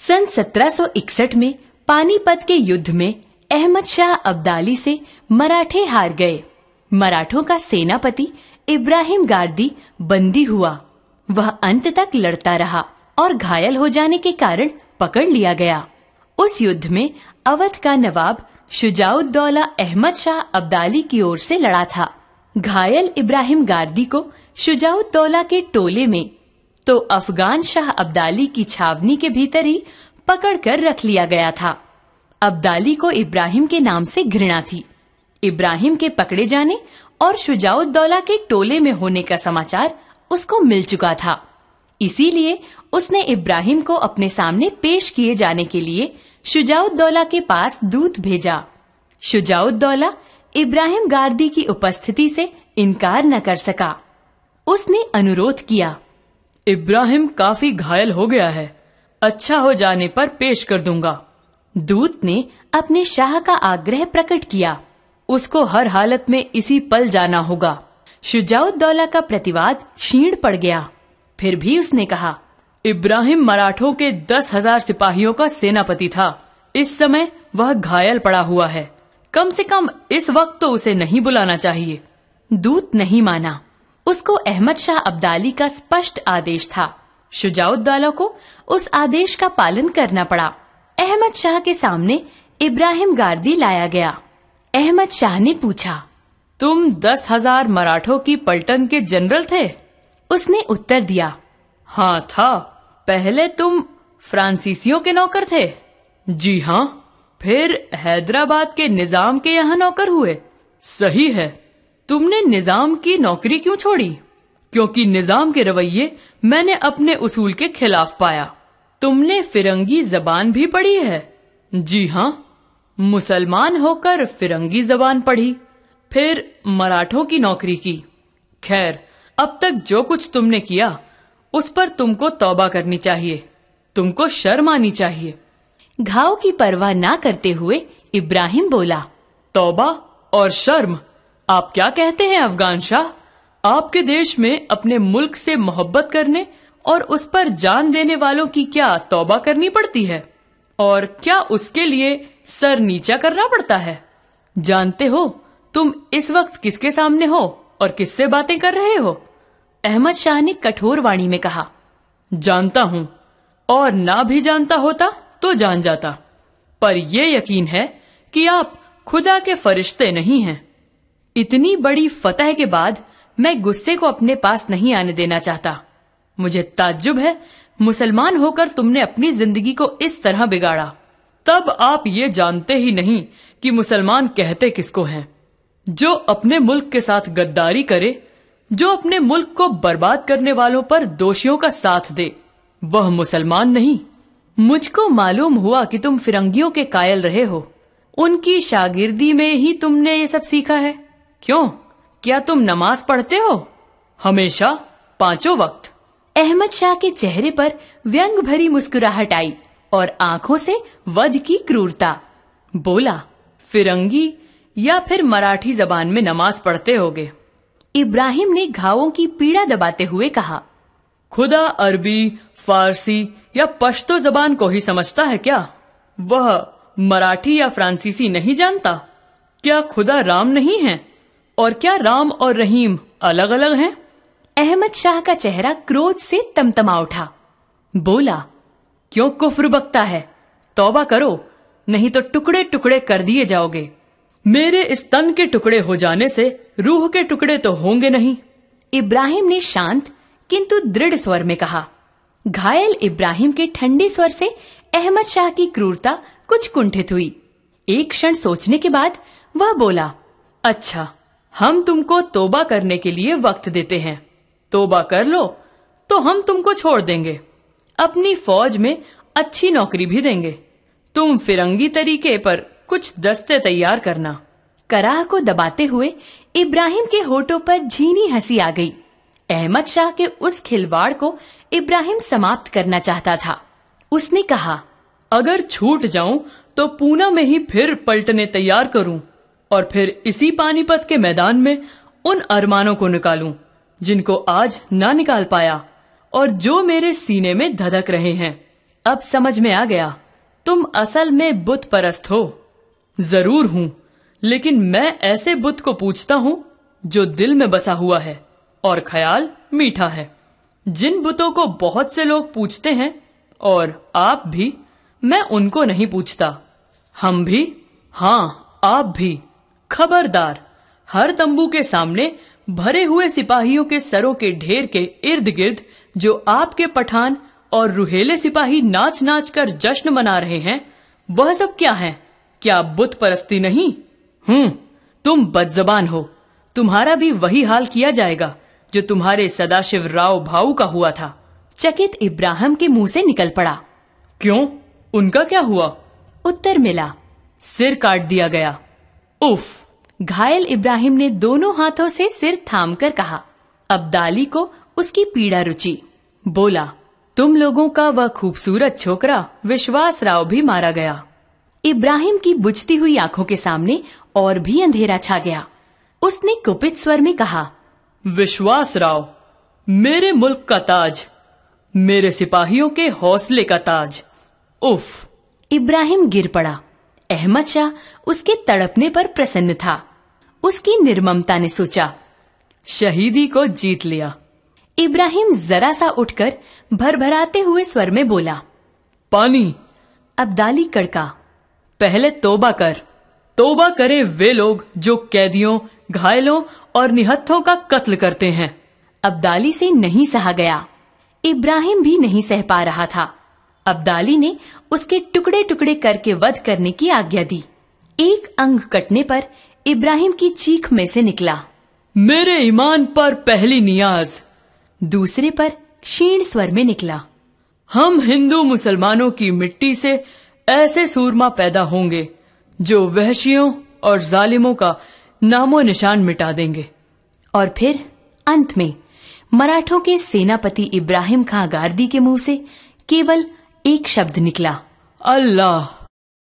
सन 1761 में पानीपत के युद्ध में अहमद शाह अब्दाली से मराठे हार गए मराठों का सेनापति इब्राहिम गार्दी बंदी हुआ वह अंत तक लड़ता रहा और घायल हो जाने के कारण पकड़ लिया गया उस युद्ध में अवध का नवाब शुजाउद्दौला अहमद शाह अब्दाली की ओर से लड़ा था घायल इब्राहिम गार्दी को शुजाउद्दौला के टोले में तो अफगान शाह अब्दाली की छावनी के भीतर ही पकड़ कर रख लिया गया था अब्दाली को इब्राहिम के नाम से घृणा थी इब्राहिम के पकड़े जाने और शुजाउद्दौला के टोले में होने का समाचार उसको मिल चुका था इसीलिए उसने इब्राहिम को अपने सामने पेश किए जाने के लिए शुजाउद्दौला के पास दूत भेजा शुजाउद्दौला इब्राहिम गार्दी की उपस्थिति से इनकार न कर सका उसने अनुरोध किया इब्राहिम काफी घायल हो गया है अच्छा हो जाने पर पेश कर दूंगा दूत ने अपने शाह का आग्रह प्रकट किया उसको हर हालत में इसी पल जाना होगा शुजाउदौला का प्रतिवाद क्षीण पड़ गया फिर भी उसने कहा इब्राहिम मराठों के दस हजार सिपाहियों का सेनापति था इस समय वह घायल पड़ा हुआ है कम से कम इस वक्त तो उसे नहीं बुलाना चाहिए दूत नहीं माना उसको अहमद शाह अब्दाली का स्पष्ट आदेश था शुजाउद्दौला को उस आदेश का पालन करना पड़ा अहमद शाह के सामने इब्राहिम गार्दी लाया गया अहमद शाह ने पूछा तुम दस हजार मराठों की पलटन के जनरल थे उसने उत्तर दिया हाँ था पहले तुम फ्रांसीसियों के नौकर थे जी हाँ फिर हैदराबाद के निजाम के यहाँ नौकर हुए सही है तुमने निजाम की नौकरी क्यों छोड़ी क्योंकि निजाम के रवैये मैंने अपने उसूल के खिलाफ पाया तुमने फिरंगी जबान भी पढ़ी है जी हाँ मुसलमान होकर फिरंगी जबान पढ़ी फिर मराठों की नौकरी की खैर अब तक जो कुछ तुमने किया उस पर तुमको तौबा करनी चाहिए तुमको शर्म आनी चाहिए घाव की परवाह ना करते हुए इब्राहिम बोला तौबा और शर्म आप क्या कहते हैं अफगान शाह आपके देश में अपने मुल्क से मोहब्बत करने और उस पर जान देने वालों की क्या तौबा करनी पड़ती है और क्या उसके लिए सर नीचा करना पड़ता है जानते हो तुम इस वक्त किसके सामने हो और किससे बातें कर रहे हो अहमद शाह ने कठोर वाणी में कहा जानता हूँ और ना भी जानता होता तो जान जाता पर यह यकीन है कि आप खुदा के फरिश्ते नहीं हैं इतनी बड़ी फतह के बाद मैं गुस्से को अपने पास नहीं आने देना चाहता मुझे ताज्जुब है मुसलमान होकर तुमने अपनी जिंदगी को इस तरह बिगाड़ा तब आप ये जानते ही नहीं कि मुसलमान कहते किसको हैं जो अपने मुल्क के साथ गद्दारी करे जो अपने मुल्क को बर्बाद करने वालों पर दोषियों का साथ दे वह मुसलमान नहीं मुझको मालूम हुआ कि तुम फिरंगियों के कायल रहे हो उनकी शागिर्दी में ही तुमने ये सब सीखा है क्यों क्या तुम नमाज पढ़ते हो हमेशा पांचों वक्त अहमद शाह के चेहरे पर व्यंग भरी मुस्कुराहट आई और आंखों से वध की क्रूरता बोला फिरंगी या फिर मराठी जबान में नमाज पढ़ते होगे इब्राहिम ने घावों की पीड़ा दबाते हुए कहा खुदा अरबी फारसी या पश्तो जबान को ही समझता है क्या वह मराठी या फ्रांसीसी नहीं जानता क्या खुदा राम नहीं है और क्या राम और रहीम अलग अलग हैं अहमद शाह का चेहरा क्रोध से तमतमा उठा बोला क्यों कुफर बकता है तौबा करो नहीं तो टुकड़े टुकड़े कर दिए जाओगे मेरे इस तन के टुकड़े हो जाने से रूह के टुकड़े तो होंगे नहीं इब्राहिम ने शांत किंतु दृढ़ स्वर में कहा घायल इब्राहिम के ठंडे स्वर से अहमद शाह की क्रूरता कुछ कुंठित हुई एक क्षण सोचने के बाद वह बोला अच्छा हम तुमको तोबा करने के लिए वक्त देते हैं तोबा कर लो तो हम तुमको छोड़ देंगे अपनी फौज में अच्छी नौकरी भी देंगे तुम फिरंगी तरीके पर कुछ दस्ते तैयार करना कराह को दबाते हुए इब्राहिम के होठों पर झीनी हंसी आ गई अहमद शाह के उस खिलवाड़ को इब्राहिम समाप्त करना चाहता था उसने कहा अगर छूट जाऊं तो पूना में ही फिर पलटने तैयार करूं और फिर इसी पानीपत के मैदान में उन अरमानों को निकालूं जिनको आज ना निकाल पाया और जो मेरे सीने में धधक रहे हैं अब समझ में आ गया तुम असल में बुत परस्त हो जरूर हूं लेकिन मैं ऐसे बुत को पूछता हूं जो दिल में बसा हुआ है और ख्याल मीठा है जिन बुतों को बहुत से लोग पूछते हैं और आप भी मैं उनको नहीं पूछता हम भी हाँ आप भी खबरदार हर तंबू के सामने भरे हुए सिपाहियों के सरों के ढेर के इर्द गिर्द जो आपके पठान और रुहेले सिपाही नाच नाच कर जश्न मना रहे हैं वह सब क्या है क्या बुत परस्ती नहीं हम्म तुम बदजबान हो तुम्हारा भी वही हाल किया जाएगा जो तुम्हारे सदाशिव राव भाऊ का हुआ था चकित इब्राहिम के मुंह से निकल पड़ा क्यों उनका क्या हुआ उत्तर मिला सिर काट दिया गया उफ घायल इब्राहिम ने दोनों हाथों से सिर थाम कर कहा दाली को उसकी पीड़ा रुचि बोला तुम लोगों का वह खूबसूरत छोकरा विश्वास राव भी मारा गया इब्राहिम की बुझती हुई आंखों के सामने और भी अंधेरा छा गया उसने कुपित स्वर में कहा विश्वास राव मेरे मुल्क का ताज मेरे सिपाहियों के हौसले का ताज उफ इब्राहिम गिर पड़ा अहमद शाह उसके तड़पने पर प्रसन्न था उसकी निर्ममता ने सोचा शहीदी को जीत लिया इब्राहिम जरा सा उठकर भरभराते हुए स्वर में बोला पानी अब्दाली कड़का पहले तोबा कर तोबा करे वे लोग जो कैदियों घायलों और निहत्थों का कत्ल करते हैं अब्दाली से नहीं सहा गया इब्राहिम भी नहीं सह पा रहा था अब्दाली ने उसके टुकड़े टुकड़े करके वध करने की आज्ञा दी एक अंग कटने पर इब्राहिम की चीख में से निकला मेरे ईमान पर पहली नियाज दूसरे पर क्षीण स्वर में निकला हम हिंदू मुसलमानों की मिट्टी से ऐसे सूरमा पैदा होंगे जो वहशियों और जालिमों का नामो निशान मिटा देंगे और फिर अंत में मराठों के सेनापति इब्राहिम खां गार्दी के मुंह से केवल एक शब्द निकला अल्लाह